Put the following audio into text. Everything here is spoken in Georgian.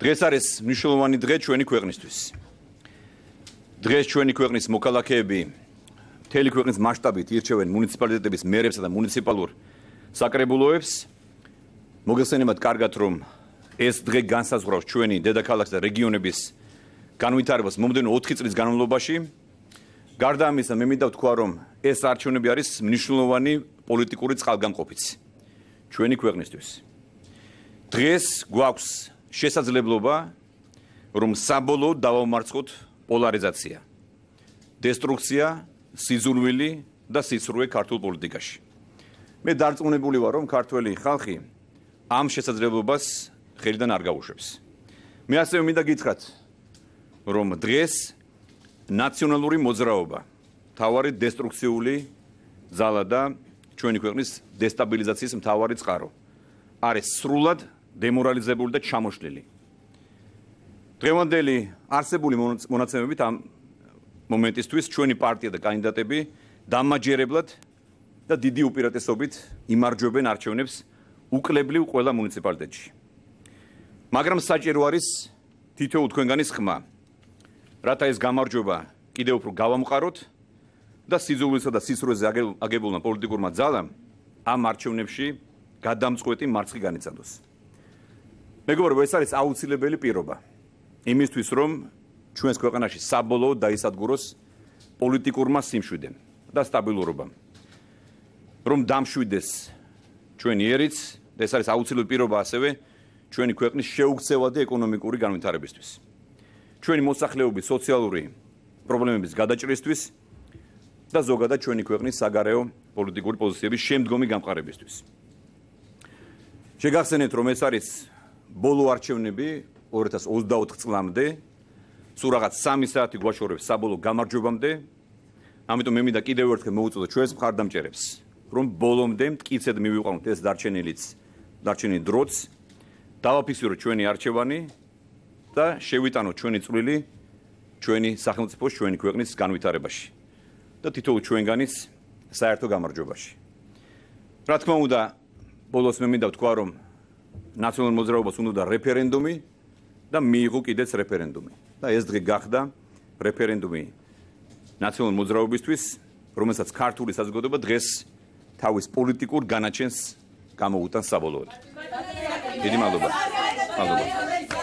დღეს არის მნიშვნელოვანი დღე ჩვენი ქვეყნისთვის. დღეს ჩვენი ქვეყნის მოქალაქეები მთელი ქვეყნის მასშტაბით ირჩევენ მუნიციპალიტეტების მერებსა და მუნიციპალურ საკრებულოებს. მოგესწრებათ კარგად რომ ეს დღე განსაზღვრავს ჩვენი დედაქალაქის და რეგიონების განვითარებას მომდენო 4 წლის განმავლობაში. გარდა ამისა, მე მინდა ვთქვა რომ ეს არჩევნები არის მნიშვნელოვანი პოლიტიკური წყალგამყოფიც ჩვენი ქვეყნისთვის. დღეს გვაქვს შესაძლებლობა რომ საბოლოოდ დავამარცხოთ პოლარიზაცია დესტრუქცია სიზურვილი და სიცრუე ქართულ პოლიტიკაში მე დარწმუნებული ვარ რომ ქართველი ხალხი ამ შესაძლებლობას ხელიდან არ გაუშვებს მე ასევე მინდა გითხრათ რომ დღეს ნაციონალური მოძრაობა თავარი დესტრუქციული ძალა და ჩვენი ქვეყნის დესტაბილიზაციის მთავარი წყარო არის სრულად დემორალიზებული და ჩამოშლილი. დღევანდელი არსებული მონაცემებით ამ მომენტისთვის ჩვენი პარტია და კანდიდატები დამაჯერებლად და დიდი უპირატესობით იმარჯვებენ არჩევნებს უკლებლივ ყველა მუნიციპალიტეტში. მაგრამ საჭირო არის თითო თქვენგანის ხმა. რათა ეს გამარჯობა კიდევ უფრო გავამყაროთ და სიძულვისა და სისრულეზე აგებულმა პოლიტიკურმა ძალამ ამ არჩევნებში გადამწყვეტი მარცხი განიცადოს. მეგობრებო ეს არის აუცილებელი პირობა იმისთვის რომ ჩვენს ქვეყანაში საბოლოოდ დაისადგუროს პოლიტიკურმა სიმშვიდემ და სტაბილურობამ რომ დამშვიდეს ჩვენი ერიც და ეს არის აუცილებელი პირობა ასევე ჩვენი ქვეყნის შეუქცევადი ეკონომიკური განვითარებისთვის ჩვენი მოსახლეობის სოციალური პრობლემების გადაჭრისთვის და ზოგადად ჩვენი ქვეყნის საგარეო პოლიტიკური პოზიციების შემდგომი გამყარებისთვის შეგახსენეთ რომ ეს არის ბოლო არჩევნები 2024 წლამდე სულ რაღაც 3 საათი გვაშორებს საბოლოო გამარჯვებამდე. ამიტომ მე მინდა კიდევ ერთხელ მოუწოდო ჩვენს მხარდამჭერებს, რომ ბოლომდე მткиცეთ მივიყვანოთ ეს დარჩენილიც, დარჩენილი დროც დავაფიქსიროთ ჩვენი არჩევანი და შევიტანოთ ჩვენი წვლილი ჩვენი სახელმწიფოს, ჩვენი ქვეყნის განვითარებაში და თითოეულ ჩვენგანის საერთო გამარჯვებაში. რა თქმა უნდა, ბოლოს მე მინდა ვთქვა, რომ ნაციონალურ მოძრაობას უნდა და რეფერენდუმი და მიიღო კიდეც რეფერენდუმი. და ეს დღე გახდა რეფერენდუმი ნაციონალურ მოძრაობისთვის, რომელსაც ქართული საზოგადოება დღეს თავის პოლიტიკურ განაჩენს გამოუტან საბოლოოდ. დიდი მადლობა. მადლობა.